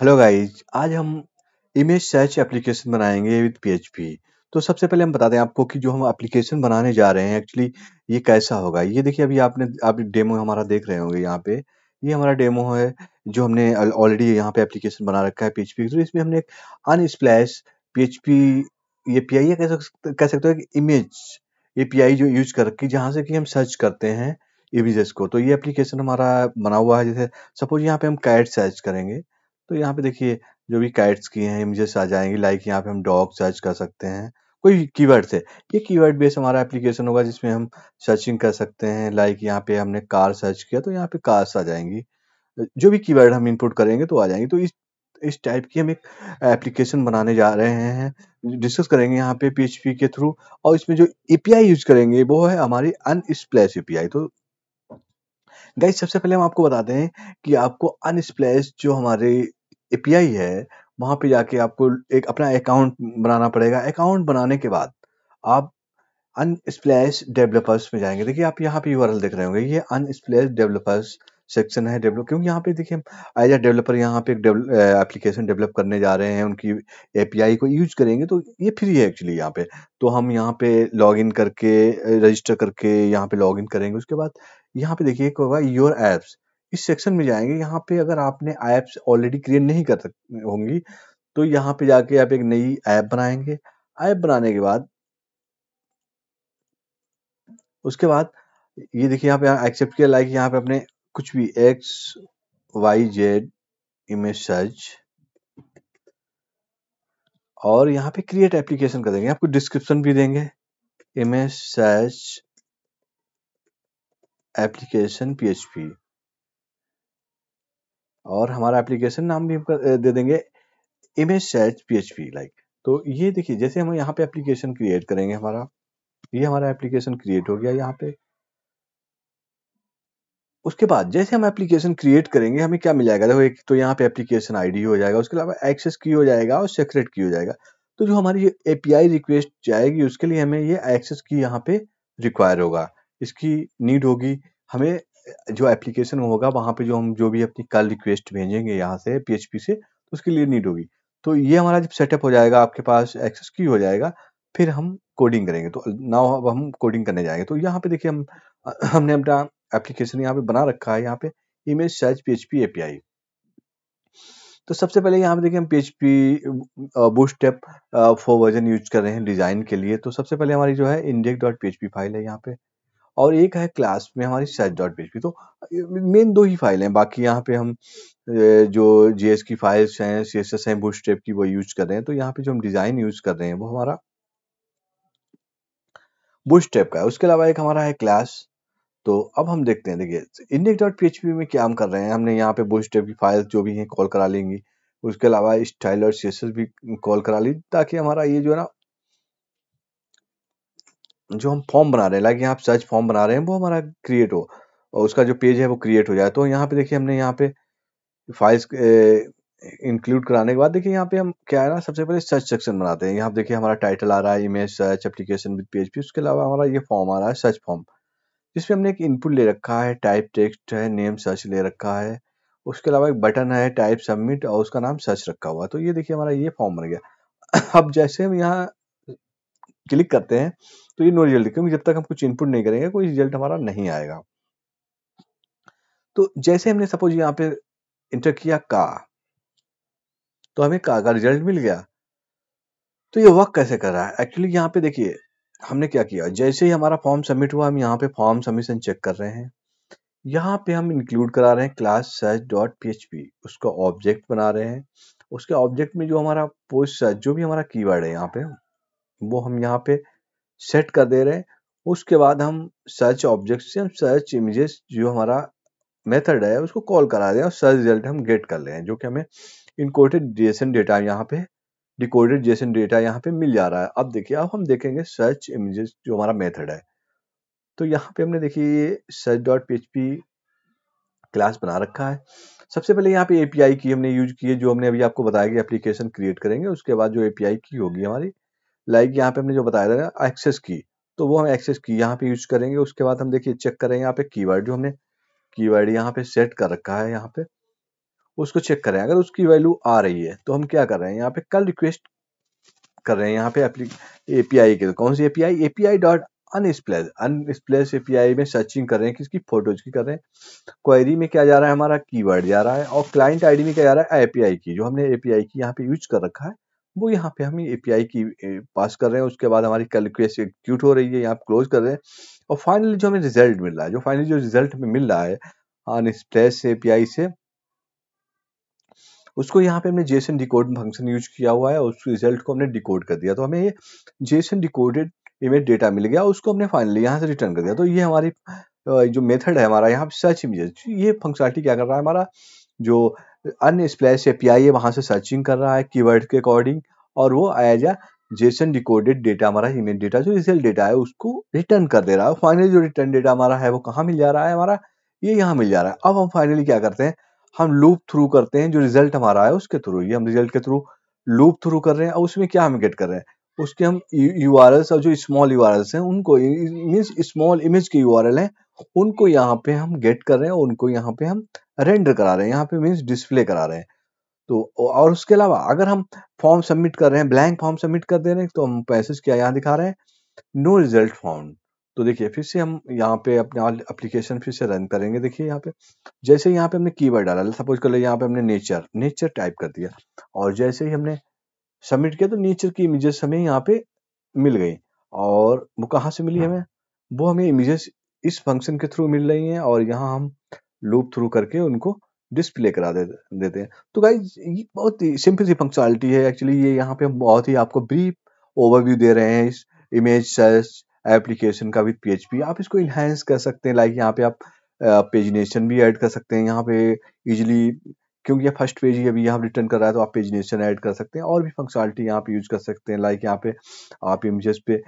Hello guys आज हम image search application बनाएंगे विद पीएचपी तो सबसे पहले हम बताते हैं आपको कि जो हम एप्लीकेशन बनाने जा रहे हैं एक्चुअली ये कैसा होगा ये देखिए अभी आपने आप डेमो हमारा देख रहे होंगे यहाँ पे ये हमारा डेमो है जो हमने ऑलरेडी यहाँ पे एप्लीकेशन बना रखा है पीएचपी तो इसमें हमने एक अन स्प्लैश पीएचपी ये पी आई कह सकते कह सकते हो इमेज ए पी जो यूज कर रखी जहाँ से कि हम सर्च करते हैं इमेजेस को तो ये एप्लीकेशन हमारा बना हुआ है जैसे सपोज यहाँ पे हम कैट सर्च करेंगे तो यहाँ पे देखिए जो भी काइट्स की हैं इमेजेस आ जाएंगे लाइक यहाँ पे हम डॉग सर्च कर सकते हैं कोई कीवर्ड से ये कीवर्ड बेस हमारा एप्लीकेशन होगा जिसमें हम सर्चिंग कर सकते हैं लाइक यहाँ पे हमने कार सर्च किया तो यहाँ पे कार्स आ जाएंगी जो भी कीवर्ड हम इनपुट करेंगे तो आ जाएंगे तो इस इस टाइप की हम एक एप्लीकेशन बनाने जा रहे हैं डिस्कस करेंगे यहाँ पे पीएचपी के थ्रू और इसमें जो एपीआई यूज करेंगे वो है हमारी अनस्प्लैश एपीआई तो गाइस सबसे पहले हम आपको बताते हैं कि आपको अनस्प्लैश जो हमारे एपीआई है वहाँ पे जाके आपको एक अपना अकाउंट बनाना पड़ेगा अकाउंट बनाने के बाद आप अनस्प्लेस डेवलपर्स में जाएंगे देखिए आप यहाँ पे यू देख रहे होंगे ये अनस्प्लेस डेवलपर्स सेक्शन है डेवलप क्योंकि यहाँ पे देखिए एज अ डेवलपर यहाँ पे एक एप्लीकेशन डेवलप करने जा रहे हैं उनकी एपीआई को यूज करेंगे तो ये फ्री है एक्चुअली यहाँ पे तो हम यहाँ पे लॉग इन करके रजिस्टर करके यहाँ पे लॉग इन करेंगे उसके बाद यहाँ पे देखिए एक होगा योर एप्स इस सेक्शन में जाएंगे यहाँ पे अगर आपने ऐप्स ऑलरेडी क्रिएट नहीं कर होंगी तो यहाँ पे जाके आप एक नई ऐप बनाएंगे ऐप बनाने के बाद उसके बाद ये देखिए यहाँ पे एक्सेप्ट किया लाइक यहाँ पे अपने कुछ भी X Y Z image search और यहाँ पे क्रिएट एप्लीकेशन कर देंगे आपको डिस्क्रिप्शन भी देंगे इमेज सर्च एप्लीकेशन पीएचपी और हमारा एप्लीकेशन नाम भी दे देंगे इमेज सर्च पी लाइक तो ये देखिए जैसे हम यहाँ पे एप्लीकेशन क्रिएट करेंगे हमारा ये हमारा एप्लीकेशन क्रिएट हो गया यहाँ पे उसके बाद जैसे हम एप्लीकेशन क्रिएट करेंगे हमें क्या मिल जाएगा देखो एक तो यहाँ पे एप्लीकेशन आईडी हो जाएगा उसके अलावा एक्सेस की हो जाएगा और सेक्रेट की हो जाएगा तो जो हमारी एपीआई रिक्वेस्ट जाएगी उसके लिए हमें ये एक्सेस की यहाँ पे रिक्वायर होगा इसकी नीड होगी हमें जो एप्लीकेशन होगा वहाँ पे जो हम जो भी अपनी कल रिक्वेस्ट भेजेंगे यहाँ से पीएचपी से तो उसके लिए नीड होगी तो ये हमारा जब सेटअप हो जाएगा आपके पास एक्सेस की हो जाएगा फिर हम कोडिंग करेंगे तो नाउ अब हम कोडिंग करने जाएंगे तो यहाँ पे देखिए हम हमने अपना एप्लीकेशन यहाँ पे बना रखा है यहाँ पे इमेज सर्च पी एपीआई तो सबसे पहले यहाँ पे देखिए हम P Bootstrap four version use कर रहे हैं डिजाइन के लिए तो सबसे पहले हमारी जो है इंडेक्स डॉट पी फाइल है यहाँ पे और एक है क्लास में हमारी सेट डॉट पी तो मेन दो ही फाइल हैं बाकी यहाँ पे हम जो जे की फाइल्स हैं सी एस एस हैं बुट की वो यूज कर रहे हैं तो यहाँ पे जो हम डिज़ाइन यूज कर रहे हैं वो हमारा बुश टेप का है उसके अलावा एक हमारा है क्लास तो अब हम देखते हैं देखिए इंडेक्स डॉट पी में क्या हम कर रहे हैं हमने यहाँ पे बुश टेप की फाइल्स जो भी हैं कॉल करा लेंगी उसके अलावा स्टाइल और सी भी कॉल करा ली ताकि हमारा ये जो है ना जो हम फॉर्म बना रहे हैं लाइक यहाँ सर्च फॉर्म बना रहे हैं वो हमारा क्रिएट हो और उसका जो पेज है वो क्रिएट हो जाए तो यहाँ पे देखिए हमने यहाँ पे फाइल्स इंक्लूड कराने के बाद देखिए यहाँ पे हम क्या है ना सबसे पहले सर्च सेक्शन बनाते हैं यहाँ देखिए हमारा टाइटल आ रहा है image search application with P उसके अलावा हमारा ये फॉर्म आ रहा है सर्च फॉर्म जिसमें हमने एक इनपुट ले रखा है टाइप टेक्स्ट है नेम सर्च ले रखा है उसके अलावा एक बटन है टाइप सबमिट और उसका नाम सर्च रखा हुआ तो ये देखिए हमारा ये फॉर्म बन गया अब जैसे हम यहाँ क्लिक करते हैं तो ये नो रिजल्ट क्योंकि जब तक हम कुछ इनपुट नहीं करेंगे कोई रिजल्ट हमारा नहीं आएगा तो जैसे हमने सपोज यहाँ पे इंटर किया का तो हमें का का रिजल्ट मिल गया तो ये वर्क कैसे कर रहा है एक्चुअली यहाँ पे देखिए हमने क्या किया जैसे ही हमारा फॉर्म सबमिट हुआ हम यहाँ पे फॉर्म सबमिशन चेक कर रहे हैं यहाँ पे हम इंक्लूड करा रहे हैं क्लास सर्च डॉट पी उसका ऑब्जेक्ट बना रहे हैं उसके ऑब्जेक्ट में जो हमारा पोस्ट सर्च जो भी हमारा कीवर्ड है यहाँ पे वो हम यहाँ पे सेट कर दे रहे हैं उसके बाद हम सर्च ऑब्जेक्ट से हम सर्च इमेजेस जो हमारा मेथड है उसको कॉल करा दें और सर्च रिजल्ट हम गेट कर लें जो कि हमें इनकोडेड जेसन डेटा यहाँ पे डिकोडेड जेसन डेटा यहाँ पे मिल जा रहा है अब देखिए अब हम देखेंगे सर्च इमेजेस जो हमारा मेथड है तो यहाँ पे हमने देखिए सर्च डॉट पी क्लास बना रखा है सबसे पहले यहाँ पे एपीआई की हमने यूज की है जो हमने अभी आपको बताया कि एप्लीकेशन क्रिएट करेंगे उसके बाद जो एपीआई की होगी हमारी लाइक like यहाँ पे हमने जो बताया था एक्सेस की तो वो हम एक्सेस की यहाँ पे यूज करेंगे उसके बाद हम देखिए चेक करें यहाँ पे कीवर्ड जो हमने कीवर्ड यहाँ पे सेट कर रखा है यहाँ पे उसको चेक करें अगर उसकी वैल्यू आ रही है तो हम क्या कर रहे हैं यहाँ पे कल रिक्वेस्ट कर रहे हैं यहाँ पे एपीआई के तो कौन सी API API dot Unsplash Unsplash API में सर्चिंग कर रहे हैं किसकी फोटोज की कर रहे हैं क्वेरी में क्या जा रहा है हमारा कीवर्ड जा रहा है और क्लाइंट आईडी में क्या जा रहा है एपीआई की जो हमने एपीआई की यहाँ पे यूज कर रखा है वो यहाँ पे हम एपीआई की पास कर रहे हैं उसके बाद हमारी कैलकुलेस एक्यूट हो रही है यहाँ क्लोज कर रहे हैं और फाइनली जो हमें रिजल्ट मिल रहा है जो फाइनली जो रिजल्ट हमें मिल रहा है ऑन स्प्लेस एपीआई से उसको यहाँ पे हमने जेसन डिकोड फंक्शन यूज किया हुआ है उस रिजल्ट को हमने डिकोड कर दिया तो हमें ये जेसन डिकोडेड इमेज डेटा मिल गया उसको हमने फाइनली यहाँ से रिटर्न कर दिया तो ये हमारी जो मेथड है हमारा यहाँ सर्च इमेज ये फंक्शनलिटी क्या कर रहा है हमारा जो अन स्प्लैश ए पी वहां से सर्चिंग कर रहा है कीवर्ड के अकॉर्डिंग और वो as a JSON decoded data हमारा इमेज डेटा जो रिजल्ट डेटा है उसको रिटर्न कर दे रहा है फाइनली जो रिटर्न डेटा हमारा है वो कहाँ मिल जा रहा है हमारा ये यहाँ मिल जा रहा है अब हम फाइनली क्या करते हैं हम लूप थ्रू करते हैं जो रिजल्ट हमारा है उसके थ्रू ये हम रिजल्ट के थ्रू लूप थ्रू कर रहे हैं और उसमें क्या हम गेट कर रहे हैं उसके हम यू आर और जो स्मॉल यू आर हैं उनको मीन्स स्मॉल इमेज के यू आर हैं उनको यहाँ पे हम गेट कर रहे हैं उनको यहाँ पे हम रेंडर करा रहे हैं यहाँ पे मीन्स डिस्प्ले करा रहे हैं तो और उसके अलावा अगर हम फॉर्म सबमिट कर रहे हैं ब्लैंक फॉर्म सबमिट कर दे रहे हैं तो हम पैसेज क्या यहाँ दिखा रहे हैं नो रिजल्ट फॉर्म तो देखिए फिर से हम यहाँ पे अपने एप्लीकेशन फिर से रन करेंगे देखिए यहाँ पे जैसे यहाँ पे हमने कीवर्ड डाला सपोज कर लो यहाँ पे हमने नेचर नेचर टाइप कर दिया और जैसे ही हमने सबमिट किया तो नेचर की इमेजेस हमें यहाँ पे मिल गई और वो कहाँ से मिली हाँ। हमें वो हमें इमेजेस इस फंक्शन के थ्रू मिल रही हैं और यहाँ हम लूप थ्रू करके उनको डिस्प्ले करा दे देते हैं तो गाइज ये बहुत ही सिंपल सी फंक्शनलिटी है एक्चुअली ये यहाँ पे हम बहुत ही आपको ब्रीफ ओवरव्यू दे रहे हैं इस इमेज सर्च एप्लीकेशन का विथ पी आप इसको इन्हेंस कर सकते हैं लाइक यहाँ पे आप पेजिनेशन भी ऐड कर सकते हैं यहाँ पे इजिली क्योंकि ये फर्स्ट पेज ही अभी यहाँ रिटर्न कर रहा है तो आप पेजिनेशन ऐड कर सकते हैं और भी फंक्शनलिटी यहाँ पे यूज कर सकते हैं लाइक यहाँ पे आप इमेजेस पे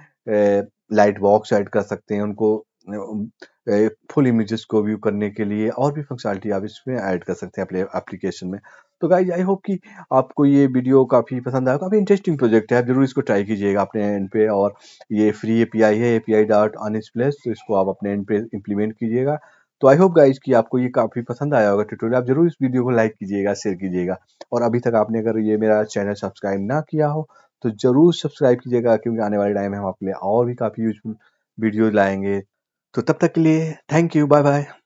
लाइट बॉक्स ऐड कर सकते हैं उनको फुल इमेजेस को व्यू करने के लिए और भी फंक्शनलिटी आप इसमें ऐड कर सकते हैं अपने एप्लीकेशन में तो गाइज आई होप कि आपको ये वीडियो काफ़ी पसंद आया काफ़ी इंटरेस्टिंग प्रोजेक्ट है आप जरूर इसको ट्राई कीजिएगा अपने एंड पे और ये फ्री ए है ए पी डॉट ऑन इस प्लेस तो इसको आप अपने एंड पे इम्प्लीमेंट कीजिएगा तो आई होप गाइज कि आपको ये काफ़ी पसंद आया होगा ट्यूटोरियल आप जरूर इस वीडियो को लाइक कीजिएगा शेयर कीजिएगा और अभी तक आपने अगर ये मेरा चैनल सब्सक्राइब ना किया हो तो जरूर सब्सक्राइब कीजिएगा क्योंकि आने वाले टाइम में हम आपके लिए और भी काफ़ी यूजफुल वीडियो लाएंगे तो तब तक के लिए थैंक यू बाय बाय